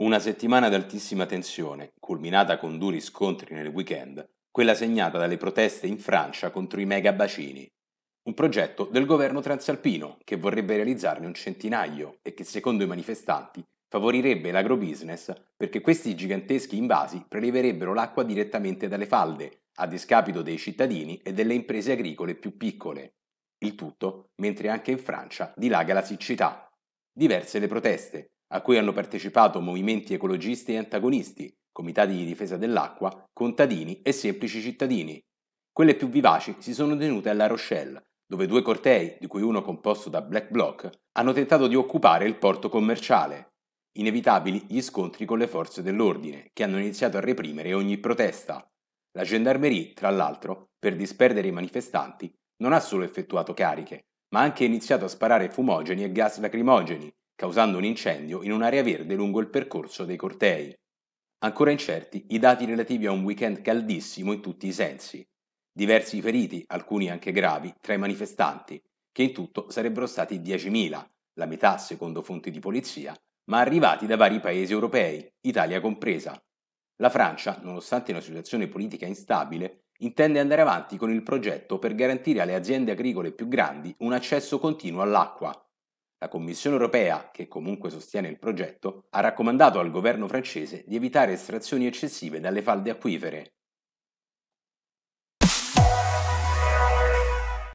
Una settimana d'altissima tensione, culminata con duri scontri nel weekend, quella segnata dalle proteste in Francia contro i megabacini. Un progetto del governo transalpino che vorrebbe realizzarne un centinaio e che secondo i manifestanti favorirebbe l'agrobusiness perché questi giganteschi invasi preleverebbero l'acqua direttamente dalle falde, a discapito dei cittadini e delle imprese agricole più piccole. Il tutto mentre anche in Francia dilaga la siccità. Diverse le proteste, a cui hanno partecipato movimenti ecologisti e antagonisti, comitati di difesa dell'acqua, contadini e semplici cittadini. Quelle più vivaci si sono tenute alla Rochelle, dove due cortei, di cui uno composto da Black Bloc, hanno tentato di occupare il porto commerciale. Inevitabili gli scontri con le forze dell'ordine, che hanno iniziato a reprimere ogni protesta. La gendarmerie, tra l'altro, per disperdere i manifestanti, non ha solo effettuato cariche, ma ha anche iniziato a sparare fumogeni e gas lacrimogeni, causando un incendio in un'area verde lungo il percorso dei cortei. Ancora incerti i dati relativi a un weekend caldissimo in tutti i sensi. Diversi feriti, alcuni anche gravi, tra i manifestanti, che in tutto sarebbero stati 10.000, la metà secondo fonti di polizia, ma arrivati da vari paesi europei, Italia compresa. La Francia, nonostante una situazione politica instabile, intende andare avanti con il progetto per garantire alle aziende agricole più grandi un accesso continuo all'acqua, la Commissione europea, che comunque sostiene il progetto, ha raccomandato al governo francese di evitare estrazioni eccessive dalle falde acquifere,